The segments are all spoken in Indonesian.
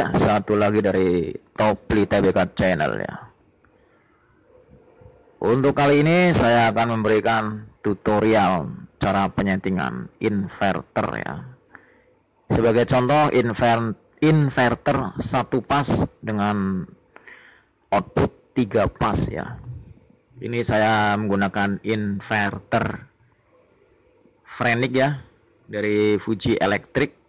ya satu lagi dari Topli TBK Channel ya untuk kali ini saya akan memberikan tutorial cara penyetingan inverter ya sebagai contoh inver inverter satu pas dengan output tiga pas ya ini saya menggunakan inverter frenik ya dari Fuji Electric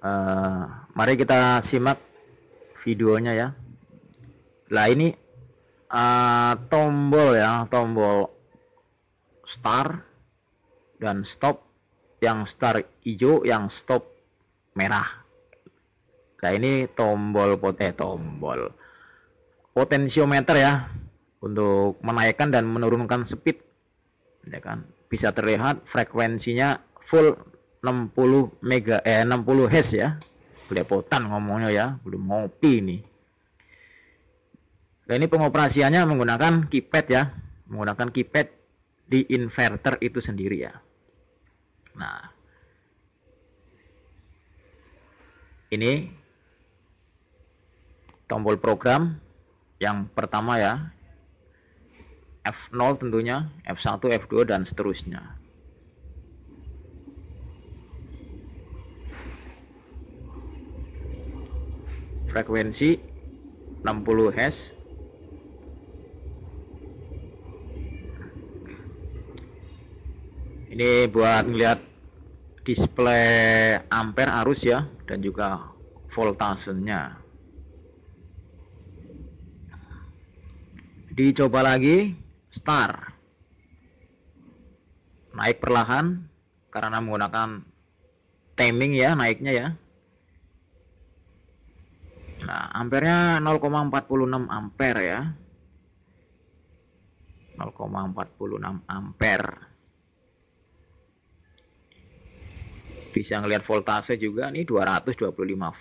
Eh, mari kita simak videonya ya lah ini uh, tombol ya tombol start dan stop yang start hijau yang stop merah nah ini tombol pot eh tombol potensiometer ya untuk menaikkan dan menurunkan speed ya kan bisa terlihat frekuensinya full 60 mega eh 60 Hz ya. Belepotan ngomongnya ya, belum ngopi ini. Nah, ini pengoperasiannya menggunakan keypad ya, menggunakan keypad di inverter itu sendiri ya. Nah, ini tombol program yang pertama ya F0 tentunya F1 F2 dan seterusnya frekuensi 60 Hz ini buat melihat display ampere arus ya dan juga voltasenya dicoba lagi star naik perlahan karena menggunakan timing ya naiknya ya Nah, ampernya 0,46 ampere ya. 0,46 ampere. Bisa ngelihat voltase juga nih 225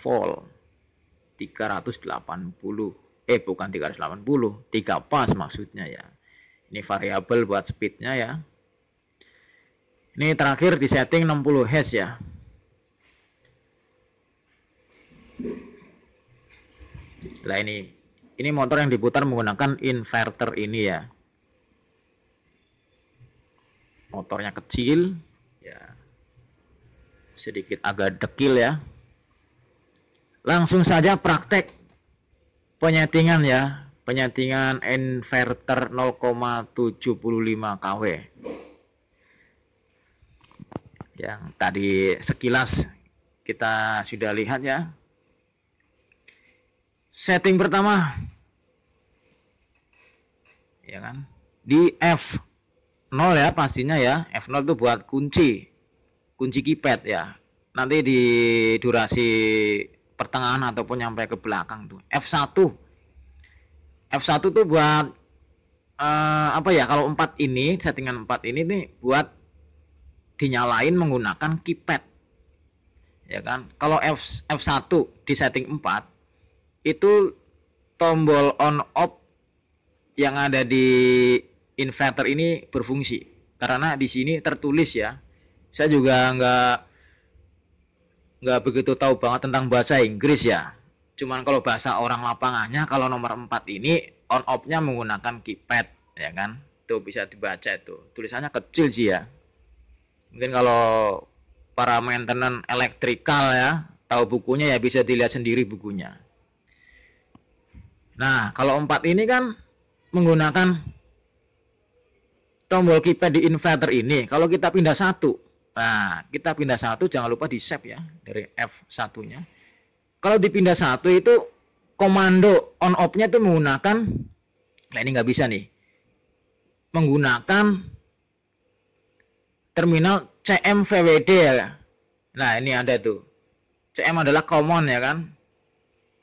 volt. 380. Eh bukan 380, 3 pas maksudnya ya. Ini variabel buat speednya ya. Ini terakhir di setting 60 Hz ya. nah ini ini motor yang diputar menggunakan inverter ini ya motornya kecil ya sedikit agak dekil ya langsung saja praktek penyetingan ya penyetingan inverter 0,75 kW yang tadi sekilas kita sudah lihat ya setting pertama ya kan di F0 ya pastinya ya F0 itu buat kunci kunci keypad ya nanti di durasi pertengahan ataupun nyampe ke belakang tuh F1 F1 tuh buat eh, apa ya kalau 4 ini settingan 4 ini nih buat dinyalain menggunakan keypad ya kan kalau F, F1 di setting 4 itu tombol on off yang ada di inverter ini berfungsi karena di sini tertulis ya saya juga nggak nggak begitu tahu banget tentang bahasa Inggris ya cuman kalau bahasa orang lapangannya kalau nomor 4 ini on off-nya menggunakan keypad ya kan itu bisa dibaca itu tulisannya kecil sih ya mungkin kalau para maintenance elektrikal ya tahu bukunya ya bisa dilihat sendiri bukunya Nah, kalau empat ini kan menggunakan tombol kita di inverter ini. Kalau kita pindah satu, nah kita pindah satu jangan lupa di save ya dari F satunya. Kalau dipindah satu itu komando on off-nya itu menggunakan, nah ini nggak bisa nih, menggunakan terminal CMVWD ya. Nah ini ada tuh, CM adalah common ya kan,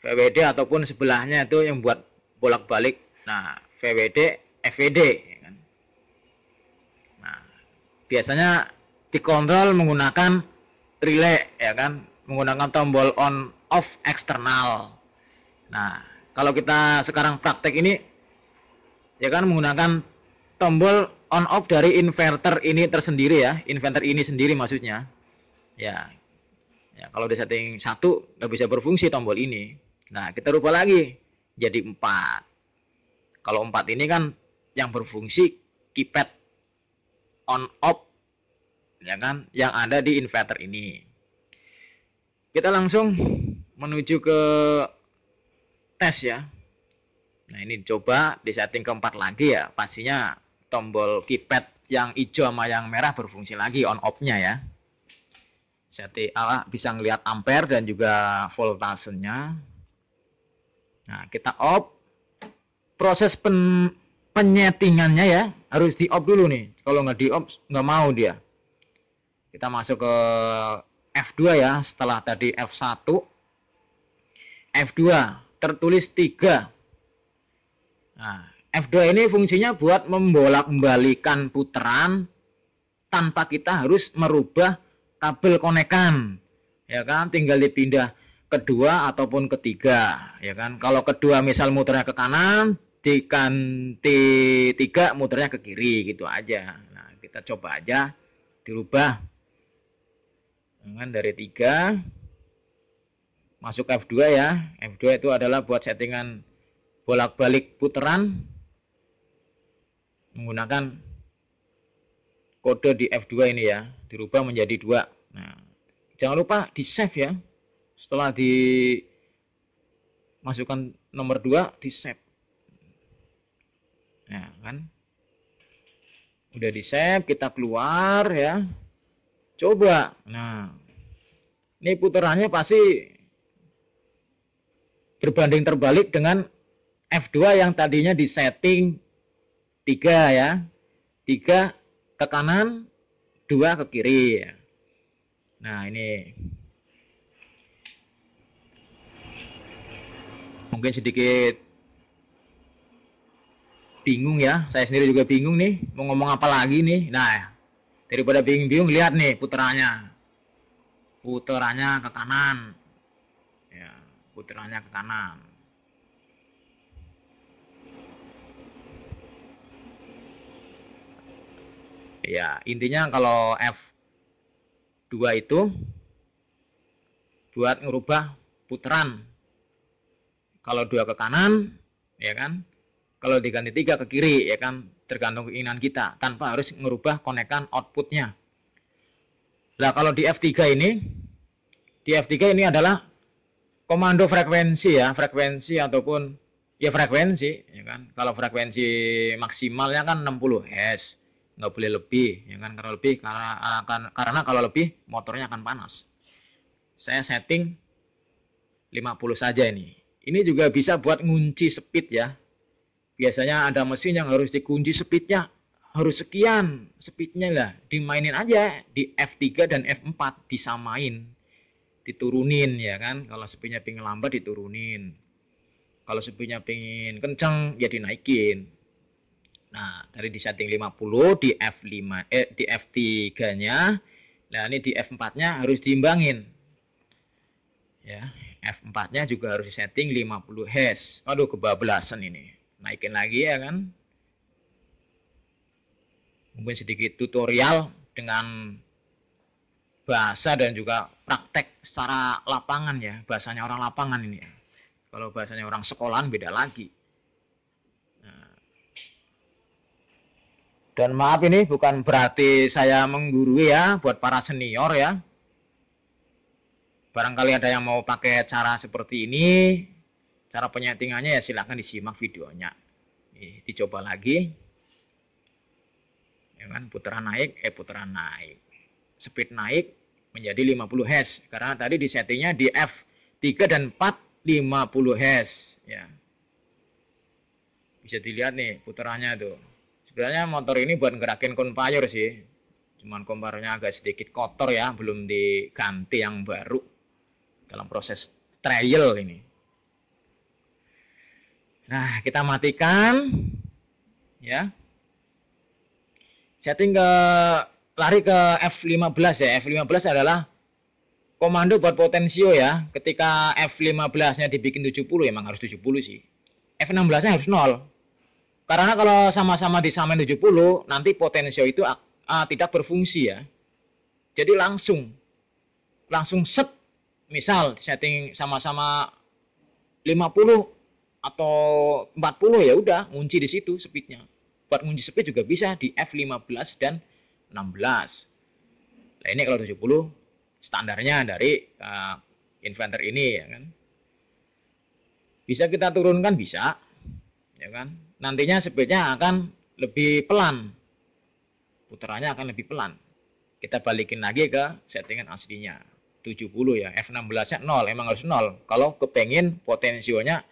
VWD ataupun sebelahnya itu yang buat bolak-balik. Nah, VWD, FWD. Ya kan? Nah, biasanya dikontrol menggunakan relay, ya kan? Menggunakan tombol on off eksternal. Nah, kalau kita sekarang praktek ini, ya kan menggunakan tombol on off dari inverter ini tersendiri ya, inverter ini sendiri maksudnya. Ya, ya kalau di setting satu nggak bisa berfungsi tombol ini Nah, kita rubah lagi jadi 4. Kalau 4 ini kan yang berfungsi keypad on off ya kan yang ada di inverter ini. Kita langsung menuju ke tes ya. Nah, ini coba di setting keempat lagi ya. Pastinya tombol keypad yang hijau sama yang merah berfungsi lagi on off-nya ya setting bisa ngelihat ampere dan juga voltasenya Nah, kita off. Proses pen, penyetingannya ya harus di off dulu nih. Kalau nggak di off nggak mau dia. Kita masuk ke F2 ya setelah tadi F1. F2 tertulis 3. Nah, F2 ini fungsinya buat membolak-balikan putaran tanpa kita harus merubah kabel konekan. Ya kan, tinggal dipindah kedua ataupun ketiga ya kan kalau kedua misal muternya ke kanan diganti tiga muternya ke kiri gitu aja nah kita coba aja dirubah dengan dari tiga masuk F2 ya F2 itu adalah buat settingan bolak-balik putaran menggunakan kode di F2 ini ya dirubah menjadi dua nah jangan lupa di save ya setelah di masukkan nomor 2 di save nah kan udah di save kita keluar ya coba nah ini putarannya pasti berbanding terbalik dengan F2 yang tadinya di setting 3 ya 3 ke kanan 2 ke kiri nah ini mungkin sedikit bingung ya. Saya sendiri juga bingung nih, mau ngomong apa lagi nih. Nah, daripada bingung-bingung lihat nih puterannya. Puterannya ke kanan. Ya, puterannya ke kanan. Ya, intinya kalau F2 itu buat ngerubah putaran kalau dua ke kanan, ya kan? Kalau diganti tiga ke kiri, ya kan? Tergantung keinginan kita, tanpa harus merubah konekan outputnya. Nah, kalau di F3 ini, di F3 ini adalah komando frekuensi ya, frekuensi ataupun ya frekuensi, ya kan? Kalau frekuensi maksimalnya kan 60 Hz, nggak boleh lebih, ya kan? Karena lebih karena akan eh, karena kalau lebih motornya akan panas. Saya setting 50 saja ini. Ini juga bisa buat ngunci speed ya. Biasanya ada mesin yang harus dikunci speednya harus sekian speednya lah dimainin aja di F3 dan F4 disamain diturunin ya kan kalau speednya pingin lambat diturunin kalau speednya pingin kenceng ya dinaikin nah dari di setting 50 di F5 eh di F3 nya nah ini di F4 nya harus diimbangin ya F4 nya juga harus disetting 50 Hz aduh kebablasan ini naikin lagi ya kan mungkin sedikit tutorial dengan bahasa dan juga praktek secara lapangan ya bahasanya orang lapangan ini ya kalau bahasanya orang sekolahan beda lagi nah. Dan maaf ini bukan berarti saya menggurui ya buat para senior ya barangkali ada yang mau pakai cara seperti ini cara penyetingannya ya silahkan disimak videonya Nih, dicoba lagi ya kan putaran naik eh putaran naik speed naik menjadi 50 Hz karena tadi di settingnya di F3 dan 4 50 Hz ya bisa dilihat nih putarannya tuh sebenarnya motor ini buat gerakin konpayor sih cuman komparnya agak sedikit kotor ya belum diganti yang baru dalam proses trial ini. Nah, kita matikan ya. Setting ke lari ke F15 ya. F15 adalah komando buat potensio ya. Ketika F15-nya dibikin 70 ya, emang harus 70 sih. F16-nya harus 0. Karena kalau sama-sama disamain 70, nanti potensio itu uh, tidak berfungsi ya. Jadi langsung langsung set misal setting sama-sama 50 atau 40 ya udah ngunci di situ speednya buat ngunci speed juga bisa di F15 dan 16 nah ini kalau 70 standarnya dari uh, eh, inventor ini ya kan bisa kita turunkan bisa ya kan nantinya speednya akan lebih pelan putarannya akan lebih pelan kita balikin lagi ke settingan aslinya 70 ya F16 nya 0 emang harus 0 kalau kepengen potensionya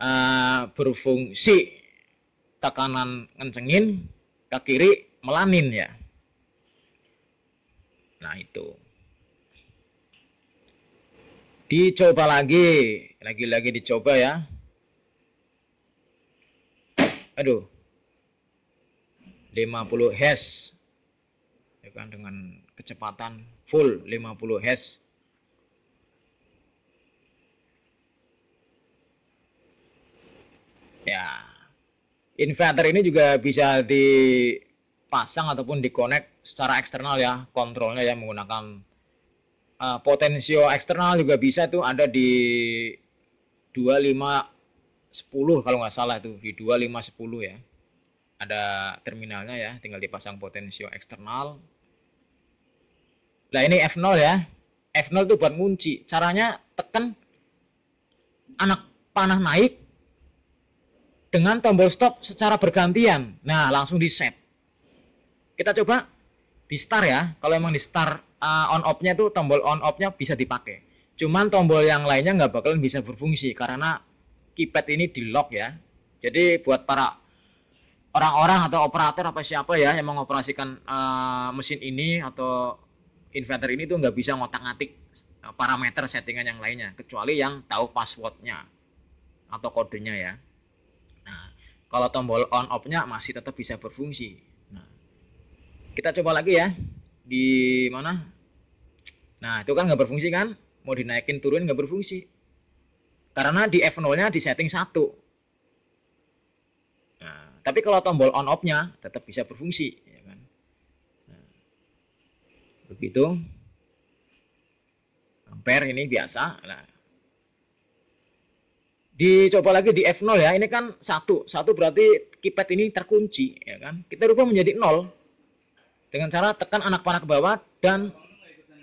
uh, berfungsi tekanan kencengin ke kiri melanin ya nah itu dicoba lagi lagi-lagi dicoba ya aduh 50 Hz ya kan dengan kecepatan full 50 Hz ya inverter ini juga bisa dipasang ataupun dikonek secara eksternal ya kontrolnya yang menggunakan uh, eh, potensio eksternal juga bisa tuh ada di 2510 kalau nggak salah itu di 2510 ya ada terminalnya ya tinggal dipasang potensio eksternal nah ini F0 ya F0 itu buat ngunci caranya tekan anak panah naik dengan tombol stop secara bergantian nah langsung di set kita coba di start ya kalau emang di start uh, on off nya itu tombol on off nya bisa dipakai cuman tombol yang lainnya nggak bakalan bisa berfungsi karena keypad ini di lock ya jadi buat para orang-orang atau operator apa siapa ya yang mengoperasikan uh, mesin ini atau inverter ini tuh nggak bisa ngotak-ngatik eh, parameter settingan yang lainnya kecuali yang tahu passwordnya atau kodenya ya. Nah, kalau tombol on off-nya masih tetap bisa berfungsi. Nah, kita coba lagi ya di mana? Nah, itu kan nggak berfungsi kan? Mau dinaikin turun nggak berfungsi. Karena di F0-nya di setting 1 tapi kalau tombol on off-nya tetap bisa berfungsi, ya kan? Nah, begitu. Ampere ini biasa. Nah, dicoba lagi di F0 ya. Ini kan satu, satu berarti keypad ini terkunci, ya kan? Kita rubah menjadi nol dengan cara tekan anak panah ke bawah dan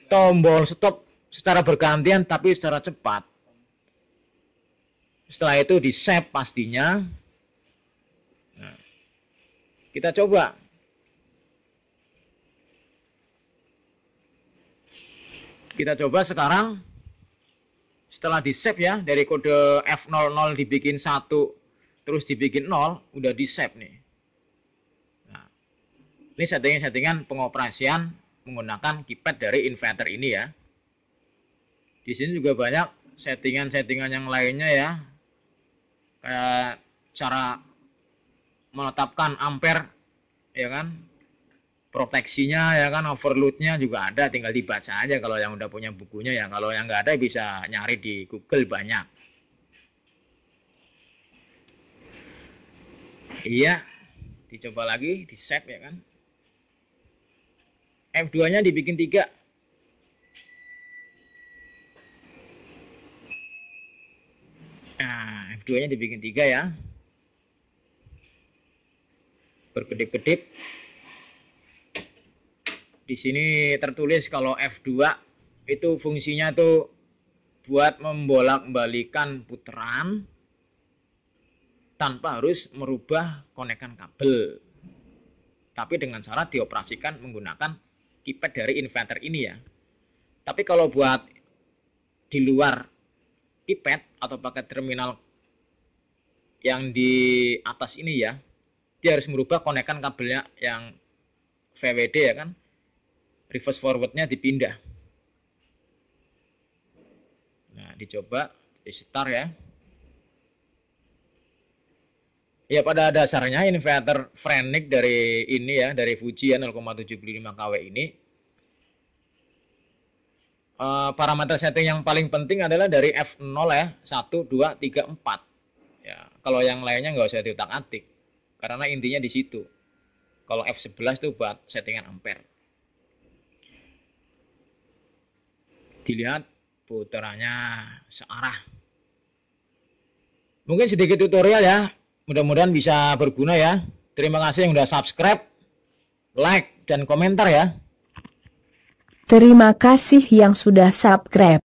tombol stop secara bergantian tapi secara cepat. Setelah itu di save pastinya kita coba. Kita coba sekarang setelah di save ya dari kode F00 dibikin satu terus dibikin 0 udah di save nih. Nah, ini settingan-settingan pengoperasian menggunakan keypad dari inverter ini ya. Di sini juga banyak settingan-settingan yang lainnya ya. Kayak cara menetapkan ampere ya kan proteksinya ya kan overloadnya juga ada tinggal dibaca aja kalau yang udah punya bukunya ya kalau yang nggak ada bisa nyari di Google banyak iya dicoba lagi di set ya kan F2 nya dibikin tiga nah F2 nya dibikin tiga ya berkedip-kedip. Di sini tertulis kalau F2 itu fungsinya tuh buat membolak-balikan putaran tanpa harus merubah konekan kabel. Tapi dengan syarat dioperasikan menggunakan keypad dari inverter ini ya. Tapi kalau buat di luar keypad atau pakai terminal yang di atas ini ya dia harus merubah konekan kabelnya yang VWD ya kan reverse forwardnya dipindah nah dicoba di start ya ya pada dasarnya inverter Frenic dari ini ya dari Fuji ya 0,75 kW ini e, parameter setting yang paling penting adalah dari F0 ya 1, 2, 3, 4 ya, kalau yang lainnya nggak usah diutak-atik karena intinya di situ. Kalau F11 itu buat settingan ampere. Dilihat putarannya searah. Mungkin sedikit tutorial ya. Mudah-mudahan bisa berguna ya. Terima kasih yang sudah subscribe, like, dan komentar ya. Terima kasih yang sudah subscribe.